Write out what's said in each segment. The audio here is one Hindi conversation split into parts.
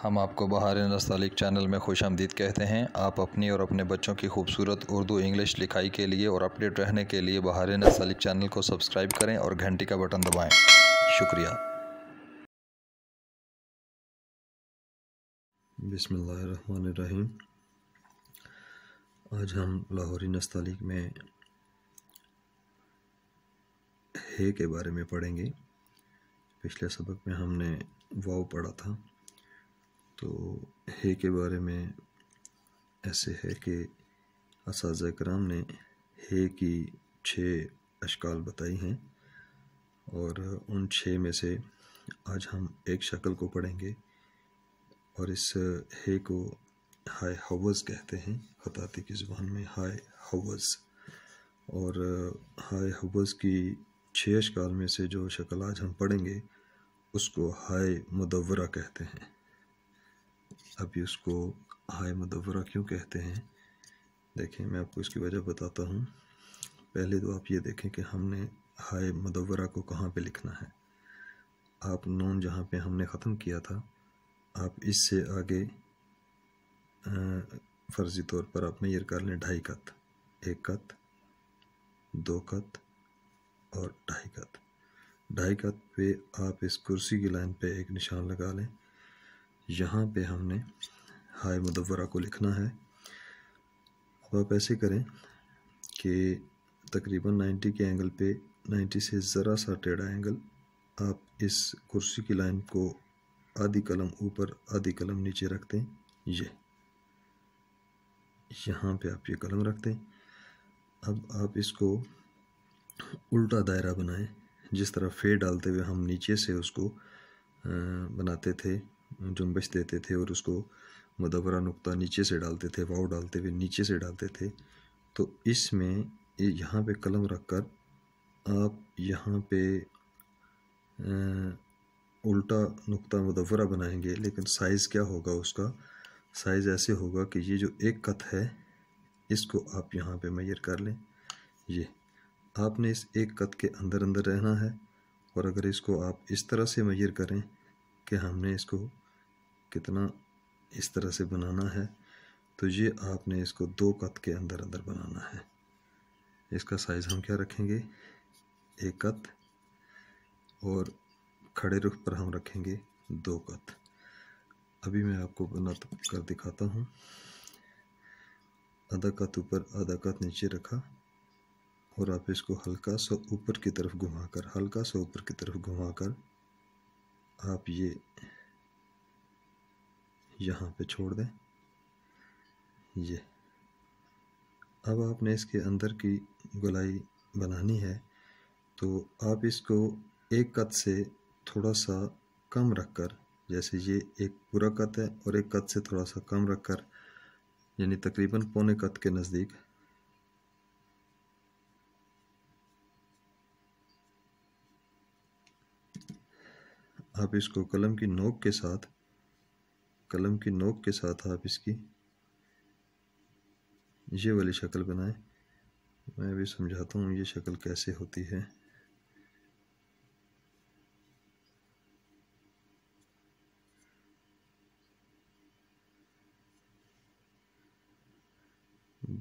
हम आपको बहार नस्तालिक चैनल में खुश आमदीद कहते हैं आप अपनी और अपने बच्चों की खूबसूरत उर्दू इंग्लिश लिखाई के लिए और अपडेट रहने के लिए बहार नस्तालिक चैनल को सब्सक्राइब करें और घंटी का बटन दबाएं शुक्रिया बिसमीम आज हम लाहौरी नस्तालिक में हे के बारे में पढ़ेंगे पिछले सबक में हमने वाव पढ़ा था तो हे के बारे में ऐसे है कि इस कराम ने हे की छः अशकाल बताई हैं और उन छः में से आज हम एक शक्ल को पढ़ेंगे और इस हे को हाय हवस कहते हैं खताती की ज़ुबान में हाय हवस और हाय हवस की छः अशकाल में से जो शक्ल आज हम पढ़ेंगे उसको हाय मुदवरा कहते हैं अभी उसको हाय मदवरा क्यों कहते हैं देखें मैं आपको इसकी वजह बताता हूँ पहले तो आप ये देखें कि हमने हाय मदवरा को कहाँ पे लिखना है आप नून जहाँ पे हमने ख़त्म किया था आप इससे आगे फ़र्ज़ी तौर पर आप मैयर कर लें ढाई कत एक कत दो कत और ढाई कत ढाई कत पे आप इस कुर्सी की लाइन पे एक निशान लगा लें यहाँ पे हमने हाय मुदवरा को लिखना है अब आप ऐसे करें कि तकरीबन 90 के एंगल पे 90 से ज़रा सा टेढ़ा एंगल आप इस कुर्सी की लाइन को आधी कलम ऊपर आधी कलम नीचे रख दें ये यहाँ पे आप ये कलम रख दें अब आप इसको उल्टा दायरा बनाएं जिस तरह फेड डालते हुए हम नीचे से उसको बनाते थे जुम्बश देते थे और उसको मुदवरा नुकता नीचे से डालते थे वाव डालते हुए नीचे से डालते थे तो इसमें यहाँ पे कलम रख कर आप यहाँ पे उल्टा नुकता मदवरा बनाएंगे लेकिन साइज़ क्या होगा उसका साइज़ ऐसे होगा कि ये जो एक कत है इसको आप यहाँ पे मैयर कर लें ये आपने इस एक कथ के अंदर अंदर रहना है और अगर इसको आप इस तरह से मैयर करें कि हमने इसको कितना इस तरह से बनाना है तो ये आपने इसको दो कत के अंदर अंदर बनाना है इसका साइज़ हम क्या रखेंगे एक कत और खड़े रुख पर हम रखेंगे दो कत अभी मैं आपको बना कर दिखाता हूँ आधा कत ऊपर आधा कत नीचे रखा और आप इसको हल्का सा ऊपर की तरफ घुमाकर हल्का सा ऊपर की तरफ घुमाकर आप ये यहाँ पे छोड़ दें ये अब आपने इसके अंदर की गोलाई बनानी है तो आप इसको एक कद से थोड़ा सा कम रखकर जैसे ये एक पूरा कद है और एक कद से थोड़ा सा कम रखकर यानी तकरीबन पौने कद के नज़दीक आप इसको कलम की नोक के साथ कलम की नोक के साथ आप इसकी ये वाली शक्ल बनाएं मैं भी समझाता हूँ ये शक्ल कैसे होती है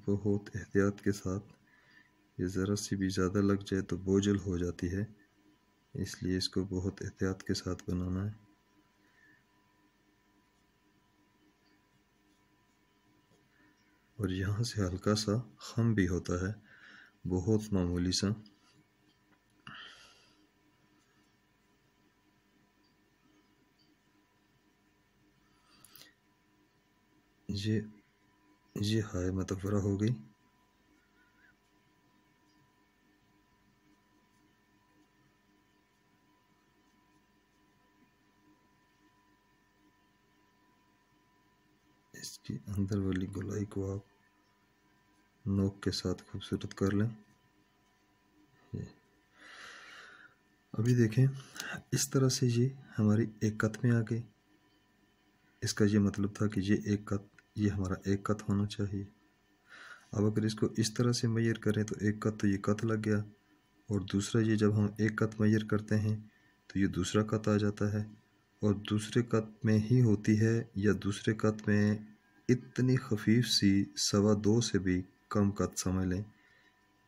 बहुत एहतियात के साथ ये ज़रा सी भी ज़्यादा लग जाए तो बोझल हो जाती है इसलिए इसको बहुत एहतियात के साथ बनाना है और यहाँ से हल्का सा खम भी होता है बहुत मामूली सा ये ये हाय मतवरा हो गई इसके अंदर वाली गोलाई को आप नोक के साथ खूबसूरत कर लें अभी देखें इस तरह से ये हमारी एक कत में आ गई इसका ये मतलब था कि ये एक कत ये हमारा एक कत होना चाहिए अब अगर इसको इस तरह से मैयर करें तो एक कत तो ये कत लग गया और दूसरा ये जब हम एक कत मैयर करते हैं तो ये दूसरा कत आ जाता है और दूसरे कत में ही होती है या दूसरे कत में इतनी खफीफ सी सवा दो से भी कम कद समझ लें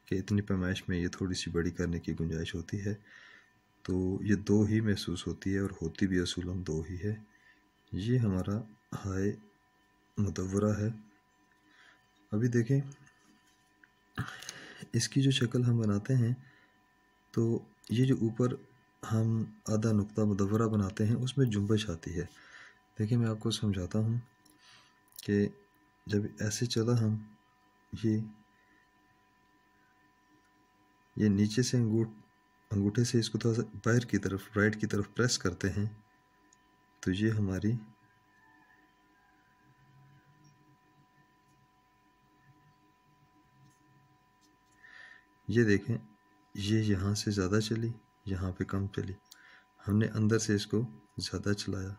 कि इतनी पैमाइश में ये थोड़ी सी बड़ी करने की गुंजाइश होती है तो ये दो ही महसूस होती है और होती भी असूलन दो ही है ये हमारा हाय मतवरा है अभी देखें इसकी जो शक्ल हम बनाते हैं तो ये जो ऊपर हम आधा नुक्ता मुदवरा बनाते हैं उसमें जुम्बश आती है देखिए मैं आपको समझाता हूँ कि जब ऐसे चला हम ये ये नीचे से अंगूठ अंगूठे से इसको थोड़ा सा बाहर की तरफ राइट की तरफ प्रेस करते हैं तो ये हमारी ये देखें ये यहाँ से ज़्यादा चली यहाँ पे कम चली हमने अंदर से इसको ज़्यादा चलाया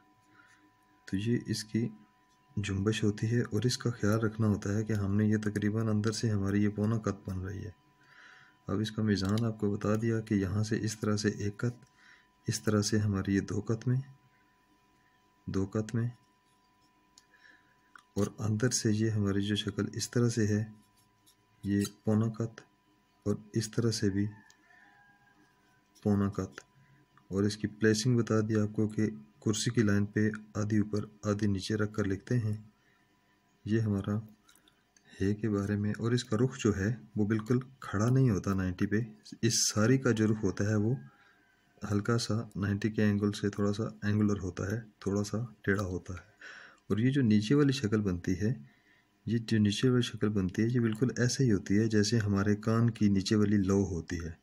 तो ये इसकी जुम्बश होती है और इसका ख्याल रखना होता है कि हमने ये तकरीबन अंदर से हमारी ये पौना कत बन रही है अब इसका मिज़ान आपको बता दिया कि यहाँ से इस तरह से एक कत इस तरह से हमारी ये दो कत में दो कत में और अंदर से ये हमारी जो शक्ल इस तरह से है ये पौना कत और इस तरह से भी पौना कत और इसकी प्लेसिंग बता दी आपको कि कुर्सी की लाइन पे आधी ऊपर आधी नीचे रख कर लिखते हैं ये हमारा हे के बारे में और इसका रुख जो है वो बिल्कुल खड़ा नहीं होता नाइन्टी पे इस सारी का जो रुख होता है वो हल्का सा नाइन्टी के एंगल से थोड़ा सा एंगुलर होता है थोड़ा सा टेढ़ा होता है और ये जो नीचे वाली शक्ल बनती है ये जो नीचे वाली शक्ल बनती है ये बिल्कुल ऐसे ही होती है जैसे हमारे कान की नीचे वाली लव होती है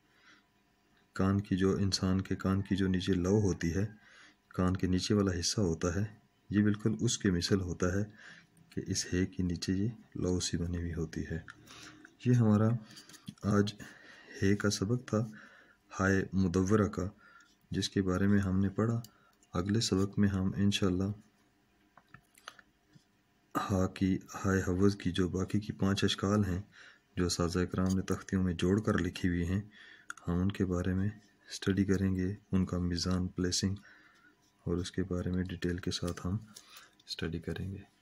कान की जो इंसान के कान की जो नीचे लव होती है कान के नीचे वाला हिस्सा होता है ये बिल्कुल उसके मिसल होता है कि इस हे के नीचे ये लौ सी बनी हुई होती है ये हमारा आज हे का सबक था हाय मुदवरा का जिसके बारे में हमने पढ़ा अगले सबक में हम इन हा की हाय हवज़ की जो बाकी की पांच अशकाल हैं जो साजा कराम ने तख्तियों में जोड़ कर लिखी हुई हैं हम उनके बारे में स्टडी करेंगे उनका मिज़ान प्लेसिंग और उसके बारे में डिटेल के साथ हम स्टडी करेंगे